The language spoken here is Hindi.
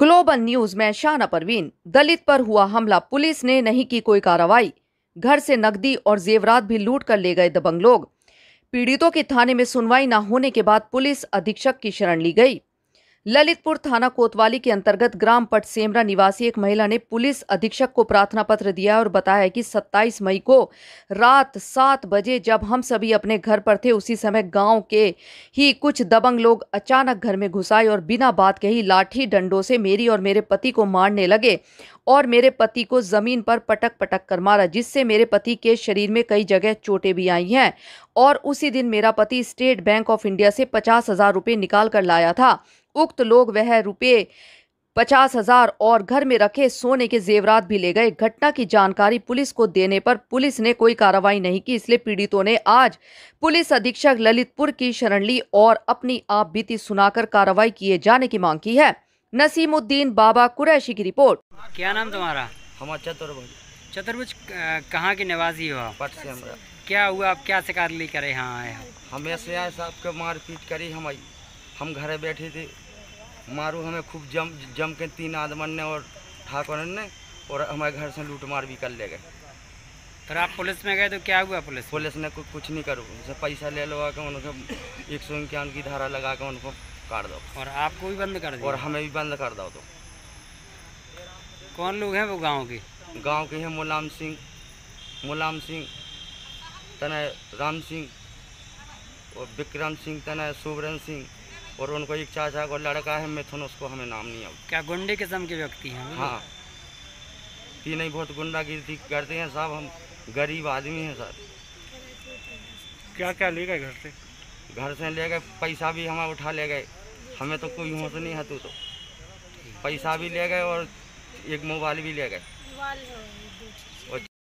ग्लोबल न्यूज में शाना परवीन दलित पर हुआ हमला पुलिस ने नहीं की कोई कार्रवाई घर से नकदी और जेवरात भी लूट कर ले गए दबंग लोग पीड़ितों के थाने में सुनवाई न होने के बाद पुलिस अधीक्षक की शरण ली गई ललितपुर थाना कोतवाली के अंतर्गत ग्राम पट सेमरा निवासी एक महिला ने पुलिस अधीक्षक को प्रार्थना पत्र दिया और बताया कि 27 मई को रात सात बजे जब हम सभी अपने घर पर थे उसी समय गांव के ही कुछ दबंग लोग अचानक घर में घुस आए और बिना बात के ही लाठी डंडों से मेरी और मेरे पति को मारने लगे और मेरे पति को ज़मीन पर पटक पटक कर मारा जिससे मेरे पति के शरीर में कई जगह चोटें भी आई हैं और उसी दिन मेरा पति स्टेट बैंक ऑफ इंडिया से पचास हज़ार रुपये निकाल कर लाया था उक्त लोग वह रुपये पचास हजार और घर में रखे सोने के जेवरात भी ले गए घटना की जानकारी पुलिस को देने पर पुलिस ने कोई कार्रवाई नहीं की इसलिए पीड़ितों ने आज पुलिस अधीक्षक ललितपुर की शरण ली और अपनी आप बीती सुनाकर कार्रवाई किए जाने की मांग की है नसीमुद्दीन बाबा कुरैशी की रिपोर्ट क्या नाम तुम्हारा हम चतुर्भुज चतुर्भुज कहाँ के निवासी हो क्या हुआ आप क्या शिकार लेकर यहाँ आए हम ऐसे आए साहब मारपीट करी हम हम घर बैठे थे मारू हमें खूब जम जम के तीन आदमन ने और ठाकुर ने और हमारे घर से लूट मार भी कर ले गए फिर आप पुलिस में गए तो क्या हुआ पुलिस पुलिस ने कुछ नहीं करो उनसे पैसा ले लो के उनको एक सौ इक्यावन की धारा लगा के उनको काट दो और आपको भी बंद कर दो और हमें भी बंद कर दो तो कौन लोग हैं वो गांव के गांव के हैं मुलायम सिंह मुलायम सिंह तना राम सिंह और विक्रम सिंह तना सुबरन सिंह और उनको एक चाचा को लड़का है मिथुन उसको हमें नाम नहीं आऊ क्या गुंडे किस्म के व्यक्ति हैं हाँ कि नहीं बहुत गुंडागिरी करते हैं साहब हम गरीब आदमी हैं सर क्या क्या ले गए घर से घर से ले गए पैसा भी हमारा उठा ले गए हमें तो कोई होश नहीं है तू तो पैसा भी ले गए और एक मोबाइल भी ले गए